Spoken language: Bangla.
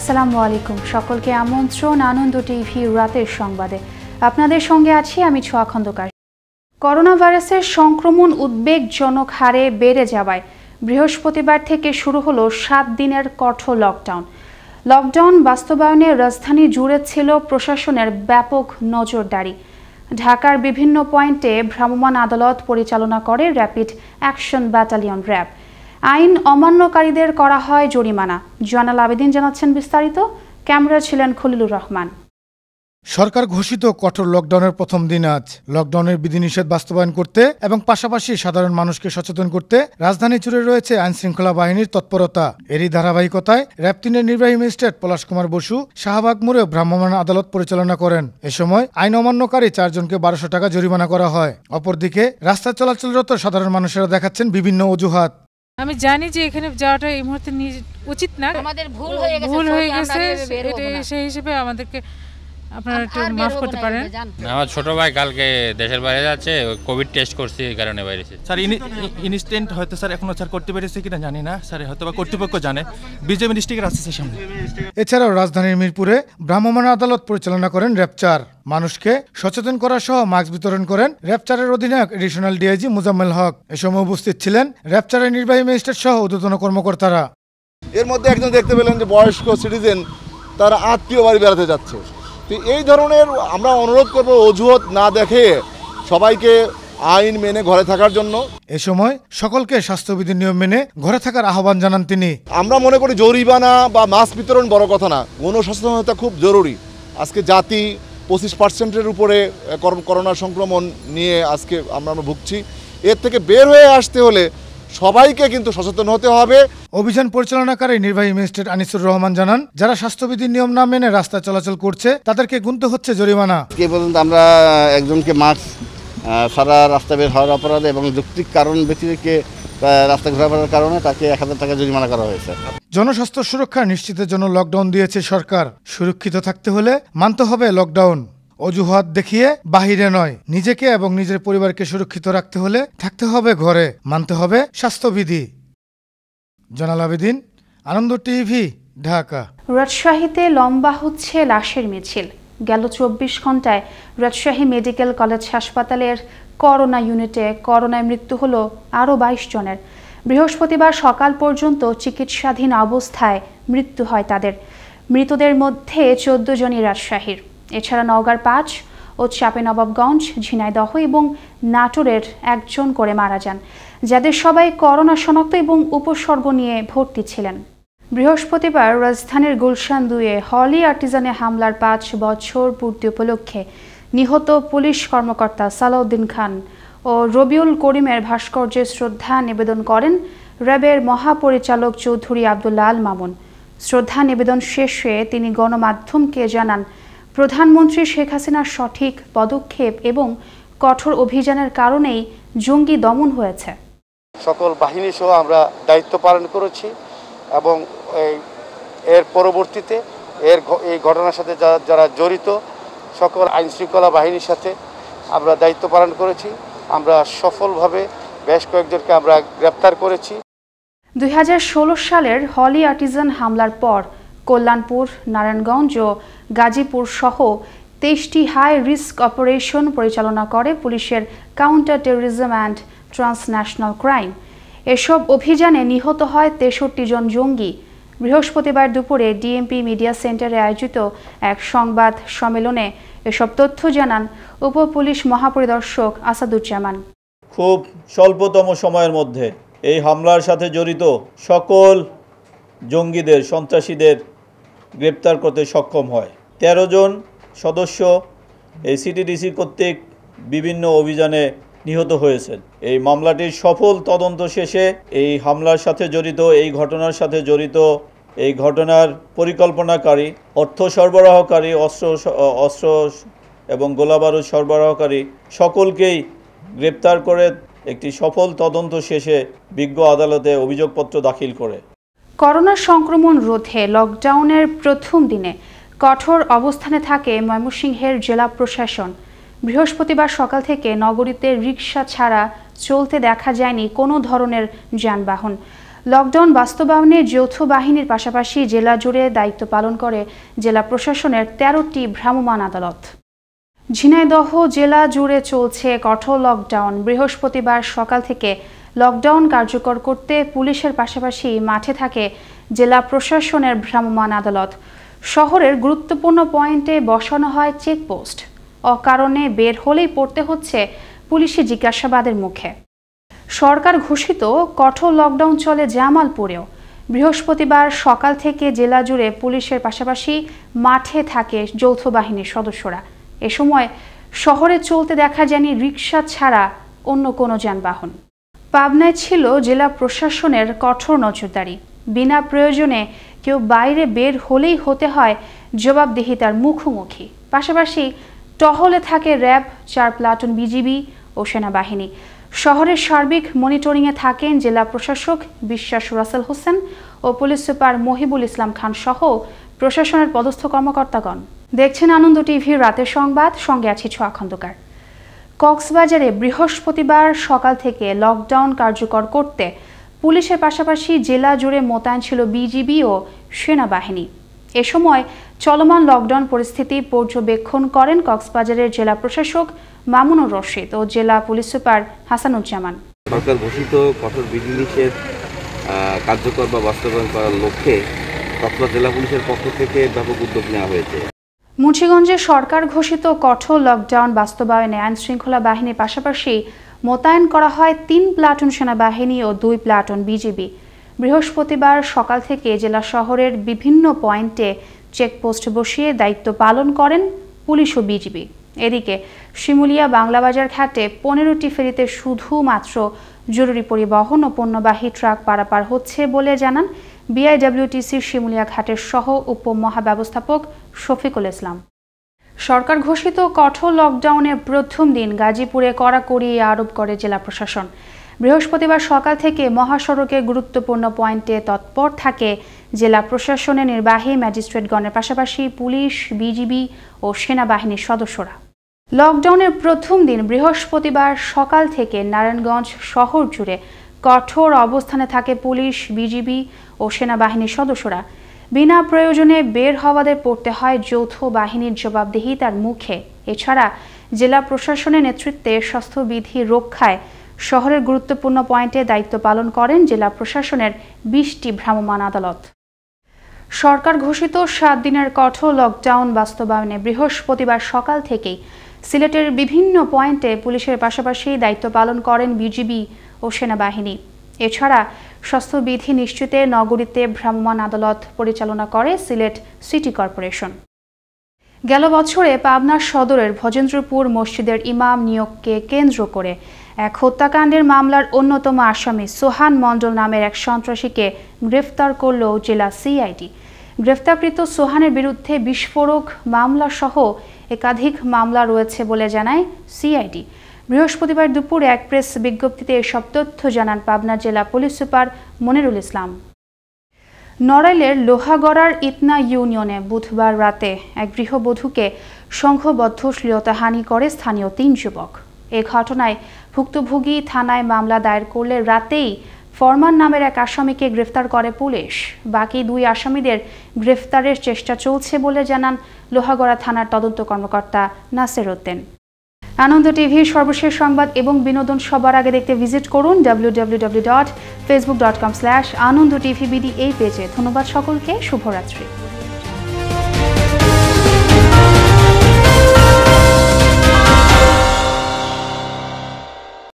আসসালামু আলাইকুম সকলকে আমন্ত্রণ আনন্দ টিভি রাতের সংবাদে আপনাদের সঙ্গে আছি আমি ছোয়া খন্দকার করোনা ভাইরাসের সংক্রমণ উদ্বেগজনক হারে বেড়ে যাওয়ায় বৃহস্পতিবার থেকে শুরু হলো সাত দিনের কঠোর লকডাউন লকডাউন বাস্তবায়নে রাজধানী জুড়ে ছিল প্রশাসনের ব্যাপক নজরদারি ঢাকার বিভিন্ন পয়েন্টে ভ্রাম্যমাণ আদালত পরিচালনা করে র্যাপিড অ্যাকশন ব্যাটালিয়ন র্যাব আইন অমান্যকারীদের করা হয় জরিমানা জয়নাল আবেদিন জানাচ্ছেন বিস্তারিত ক্যামেরা ছিলেন খলিলুর রহমান সরকার ঘোষিত কঠোর লকডাউনের প্রথম দিন আজ লকডাউনের বিধিনিষেধ বাস্তবায়ন করতে এবং পাশাপাশি সাধারণ মানুষকে সচেতন করতে রাজধানী জুড়ে রয়েছে আইন শৃঙ্খলা বাহিনীর তৎপরতা এরই ধারাবাহিকতায় র্যাব নির্বাহী ম্যাজিস্ট্রেট পলাশ কুমার বসু শাহবাগ মোড়ে ভ্রাম্যমাণ আদালত পরিচালনা করেন এ সময় আইন অমান্যকারী চারজনকে বারোশো টাকা জরিমানা করা হয় অপরদিকে রাস্তা চলাচলরত সাধারণ মানুষেরা দেখাচ্ছেন বিভিন্ন অজুহাত আমি জানি যে এখানে যাওয়াটা এই মুহূর্তে উচিত না আমাদের ভুল হয়ে গেছে ভুল হয়ে গেছে সেই হিসেবে আমাদেরকে আপনারা একটু মাফ করতে পারেন আমার ছোট ভাই কালকে দেশের বাইরে যাচ্ছে কোভিড টেস্ট করছি এই কারণে বাইরে স্যার ইনস্ট্যান্ট হয়তো স্যার এখনো স্যার করতে পেরেছে কিনা জানি না স্যার হয়তো বা কর্তৃপক্ষ জানে বিজেপি ডিস্ট্রিক্টের আসছে সামনে এছাড়াও রাজধানীর মিরপুরে ভ্রাম্যমাণ আদালত পরিচালনা করেন র্যাপচার মানুষকে সচেতন করা সহ মাস্ক বিতরণ করেন র্যাপচারের অধিনায়ক এডিশনাল ডিআইজি মুজাম্মেল হক এ সময় উপস্থিত ছিলেন র্যাপচারের নির্বাহী ম্যাজিস্ট্রেট সহ ঊর্ধ্বতন কর্মকর্তারা এর মধ্যে একজন দেখতে পেলেন যে বয়স্ক সিটিজেন তারা আত্মীয় বাড়ি বেড়াতে যাচ্ছে তো এই ধরনের আমরা অনুরোধ করব অজুহাত না দেখে সবাইকে আইন মেনে ঘরে থাকার জন্য এ সময় সকলকে স্বাস্থ্যবিধি নিয়ম মেনে ঘরে থাকার আহ্বান জানান তিনি আমরা মনে করি জরিমানা বা মাস্ক বিতরণ বড় কথা না গণসচেতনতা খুব জরুরি আজকে জাতি পঁচিশ পার্সেন্টের উপরে করোনা সংক্রমণ নিয়ে আজকে আমরা ভুগছি এর থেকে বের হয়ে আসতে হলে সবাইকে কিন্তু সচেতন হতে হবে অভিযান পরিচালনাকারী নির্বাহী ম্যাজিস্ট্রেট আনিসুর রহমান জানান যারা স্বাস্থ্যবিধির নিয়ম না মেনে রাস্তা চলাচল করছে তাদেরকে গুনতে হচ্ছে জরিমানা এ পর্যন্ত আমরা একজনকে মাস্ক সারা রাস্তা বের হওয়ার অপরাধে এবং যুক্তিক কারণ ব্যক্তিকে রাস্তা ঘোরাফেরার কারণে তাকে এক হাজার টাকা জরিমানা করা হয়েছে জনস্বাস্থ্য সুরক্ষা নিশ্চিতের জন্য লকডাউন দিয়েছে সরকার সুরক্ষিত থাকতে হলে মানতে হবে লকডাউন অজুহাত দেখিয়ে বাহিরে নয় নিজেকে এবং নিজের পরিবারকে সুরক্ষিত রাখতে হলে থাকতে হবে ঘরে মানতে হবে স্বাস্থ্যবিধি জনাল আবেদিন আনন্দ টিভি ঢাকা রাজশাহীতে লম্বা হচ্ছে লাশের মিছিল গেল চব্বিশ ঘন্টায় রাজশাহী মেডিকেল কলেজ হাসপাতালের করোনা ইউনিটে করোনায় মৃত্যু হল আরও বাইশ জনের বৃহস্পতিবার সকাল পর্যন্ত চিকিৎসাধীন অবস্থায় মৃত্যু হয় তাদের মৃতদের মধ্যে চোদ্দ জনই রাজশাহীর এছাড়া নওগাঁর পাঁচ ও চাপে নবাবগঞ্জ ঝিনাইদহ এবং নাটোরের একজন করে মারা যান যাদের সবাই করোনা শনাক্ত এবং উপসর্গ নিয়ে ভর্তি ছিলেন বৃহস্পতিবার রাজধানীর গুলশান দুয়ে হলি আর্টিজানে হামলার পাঁচ বছর পূর্তি উপলক্ষে নিহত পুলিশ কর্মকর্তা সালাউদ্দিন খান ও রবিউল করিমের ভাস্কর্যে শ্রদ্ধা নিবেদন করেন র্যাবের মহাপরিচালক চৌধুরী আল মামুন শ্রদ্ধা নিবেদন শেষ হয়ে তিনি গণমাধ্যমকে জানান প্রধানমন্ত্রী শেখ হাসিনার সঠিক পদক্ষেপ এবং কঠোর অভিযানের কারণেই জঙ্গি দমন হয়েছে সকল বাহিনী সহ আমরা দায়িত্ব পালন করেছি এবং এর পরবর্তীতে এর এই ঘটনার সাথে যারা যারা জড়িত সকল আইনশৃঙ্খলা বাহিনীর সাথে আমরা দায়িত্ব পালন করেছি আমরা সফলভাবে বেশ কয়েকজনকে আমরা গ্রেপ্তার করেছি দুই সালের হলি আর্টিজান হামলার পর কল্যাণপুর নারায়ণগঞ্জ ও গাজীপুর সহ তেইশটি হাই রিস্ক অপারেশন পরিচালনা করে পুলিশের counter terrorism and transnational crime এসব অভিযানে নিহত হয় তেষট্টি জন জঙ্গি বৃহস্পতিবার দুপুরে ডিএমপি মিডিয়া সেন্টারে আয়োজিত এক সংবাদ সম্মেলনে এসব তথ্য জানান উপ পুলিশ মহাপরিদর্শক আসাদুজ্জামান খুব স্বল্পতম সময়ের মধ্যে এই হামলার সাথে জড়িত সকল জঙ্গিদের সন্ত্রাসীদের গ্রেপ্তার করতে সক্ষম হয় ১৩ জন সদস্য এই সিটিডিসি কর্তৃক বিভিন্ন অভিযানে নিহত হয়েছেন এই মামলাটির সফল তদন্ত শেষে এই হামলার সাথে জড়িত এই ঘটনার সাথে জড়িত এই ঘটনার পরিকল্পনাকারী অর্থ সরবরাহকারী অস্ত্র অস্ত্র এবং গোলাবারুদ সরবরাহকারী সকলকেই গ্রেপ্তার করে একটি সফল তদন্ত শেষে বিজ্ঞ আদালতে অভিযোগপত্র দাখিল করে করোনা সংক্রমণ রোধে লকডাউনের প্রথম দিনে কঠোর অবস্থানে থাকে ময়মনসিংহের জেলা প্রশাসন বৃহস্পতিবার সকাল থেকে নগরীতে রিক্সা ছাড়া চলতে দেখা যায়নি কোনো ধরনের যানবাহন লকডাউন বাস্তবায়নে যৌথ বাহিনীর পাশাপাশি জেলা জুড়ে দায়িত্ব পালন করে জেলা প্রশাসনের তেরোটি ভ্রাম্যমান আদালত ঝিনাইদহ জেলা জুড়ে চলছে কঠোর লকডাউন বৃহস্পতিবার সকাল থেকে লকডাউন কার্যকর করতে পুলিশের পাশাপাশি মাঠে থাকে জেলা প্রশাসনের ভ্রাম্যমাণ আদালত শহরের গুরুত্বপূর্ণ পয়েন্টে বসানো হয় চেকপোস্ট অকারণে বের হলেই পড়তে হচ্ছে পুলিশি জিজ্ঞাসাবাদের মুখে সরকার ঘোষিত কঠোর লকডাউন চলে জামালপুরেও বৃহস্পতিবার সকাল থেকে জেলা জুড়ে পুলিশের পাশাপাশি মাঠে থাকে যৌথ বাহিনীর সদস্যরা এ সময় শহরে চলতে দেখা যায়নি রিক্সা ছাড়া অন্য কোনো যানবাহন পাবনায় ছিল জেলা প্রশাসনের কঠোর নজরদারি বিনা প্রয়োজনে কেউ বাইরে বের হলেই হতে হয় জবাবদিহিতার মুখোমুখি পাশাপাশি টহলে থাকে র্যাব চার প্লাটুন বিজিবি ও সেনাবাহিনী শহরের সার্বিক মনিটরিংয়ে থাকেন জেলা প্রশাসক বিশ্বাস রাসেল হোসেন ও পুলিশ সুপার মহিবুল ইসলাম খান সহ প্রশাসনের পদস্থ কর্মকর্তাগণ দেখছেন আনন্দ টিভি রাতের সংবাদ সঙ্গে আছি ছোয়া খন্দকার কক্সবাজারে বৃহস্পতিবার সকাল থেকে লকডাউন কার্যকর করতে পুলিশের পাশাপাশি জেলা জুড়ে মোতায়েন ছিল বিজিবি ও সেনাবাহিনী এ সময় চলমান লকডাউন পরিস্থিতি পর্যবেক্ষণ করেন কক্সবাজারের জেলা প্রশাসক মামুনুর রশিদ ও জেলা পুলিশ সুপার হাসানুজ্জামান সরকার ঘোষিত কঠোর বিধিনিষেধ কার্যকর বা বাস্তবায়ন করার লক্ষ্যে তৎপর জেলা পুলিশের পক্ষ থেকে ব্যাপক উদ্যোগ নেওয়া হয়েছে মুন্সীগঞ্জে সরকার ঘোষিত কঠোর লকডাউন বাস্তবায়নে আইন শৃঙ্খলা বাহিনীর পাশাপাশি মোতায়েন করা হয় তিন প্লাটুন সেনাবাহিনী ও দুই প্লাটুন বিজিবি বৃহস্পতিবার সকাল থেকে জেলা শহরের বিভিন্ন পয়েন্টে চেকপোস্ট বসিয়ে দায়িত্ব পালন করেন পুলিশ ও বিজিবি এদিকে শিমুলিয়া বাংলাবাজার ঘাটে পনেরোটি ফেরিতে শুধুমাত্র জরুরি পরিবহন ও পণ্যবাহী ট্রাক পারাপার হচ্ছে বলে জানান বিআইডব্লিউটিসির শিমুলিয়া ঘাটের সহ উপমহাব্যবস্থাপক শফিকুল ইসলাম সরকার ঘোষিত কঠোর লকডাউনের প্রথম দিন গাজীপুরে কড়াকড়ি আরোপ করে জেলা প্রশাসন বৃহস্পতিবার সকাল থেকে মহাসড়কে গুরুত্বপূর্ণ পয়েন্টে তৎপর থাকে জেলা প্রশাসনের নির্বাহী ম্যাজিস্ট্রেটগণের পাশাপাশি পুলিশ বিজিবি ও সেনাবাহিনীর সদস্যরা লকডাউনের প্রথম দিন বৃহস্পতিবার সকাল থেকে নারায়ণগঞ্জ শহর জুড়ে কঠোর অবস্থানে থাকে পুলিশ বিজিবি ও সেনাবাহিনীর সদস্যরা বিনা প্রয়োজনে বের হওয়াদের পড়তে হয় যৌথ বাহিনীর জবাবদেহি তার মুখে এছাড়া জেলা প্রশাসনের নেতৃত্বে স্বাস্থ্যবিধি রক্ষায় শহরের গুরুত্বপূর্ণ পয়েন্টে দায়িত্ব পালন করেন জেলা প্রশাসনের বিশটি ভ্রাম্যমাণ আদালত সরকার ঘোষিত সাত দিনের কঠোর লকডাউন বাস্তবায়নে বৃহস্পতিবার সকাল থেকেই সিলেটের বিভিন্ন পয়েন্টে পুলিশের পাশাপাশি দায়িত্ব পালন করেন বিজিবি ও সেনাবাহিনী এছাড়া স্বাস্থ্যবিধি নিশ্চিতে নগরীতে ভ্রাম্যমাণ আদালত পরিচালনা করে সিলেট সিটি কর্পোরেশন গেল বছরে পাবনা সদরের ভজেন্দ্রপুর মসজিদের ইমাম নিয়োগকে কেন্দ্র করে এক হত্যাকাণ্ডের মামলার অন্যতম আসামি সোহান মণ্ডল নামের এক সন্ত্রাসীকে গ্রেফতার করল জেলা সিআইডি গ্রেফতারকৃত সোহানের বিরুদ্ধে বিস্ফোরক মামলাসহ একাধিক মামলা রয়েছে বলে জানায় সিআইডি বৃহস্পতিবার দুপুরে এক প্রেস বিজ্ঞপ্তিতে এসব তথ্য জানান পাবনা জেলা পুলিশ সুপার মনিরুল ইসলাম নড়াইলের লোহাগড়ার ইতনা ইউনিয়নে বুধবার রাতে এক গৃহবধূকে সংঘবদ্ধ শ্লীলতাহানি করে স্থানীয় তিন যুবক এ ঘটনায় ভুক্তভোগী থানায় মামলা দায়ের করলে রাতেই ফরমান নামের এক আসামিকে গ্রেফতার করে পুলিশ বাকি দুই আসামিদের গ্রেফতারের চেষ্টা চলছে বলে জানান লোহাগড়া থানার তদন্ত কর্মকর্তা নাসের উদ্দিন আনন্দ টিভির সর্বশেষ সংবাদ এবং বিনোদন সবার আগে দেখতে ভিজিট করুন dot dot Facebook com slash Ananda TV BD এই পেজে ধন্যবাদ সকলকে শুভরাত্রি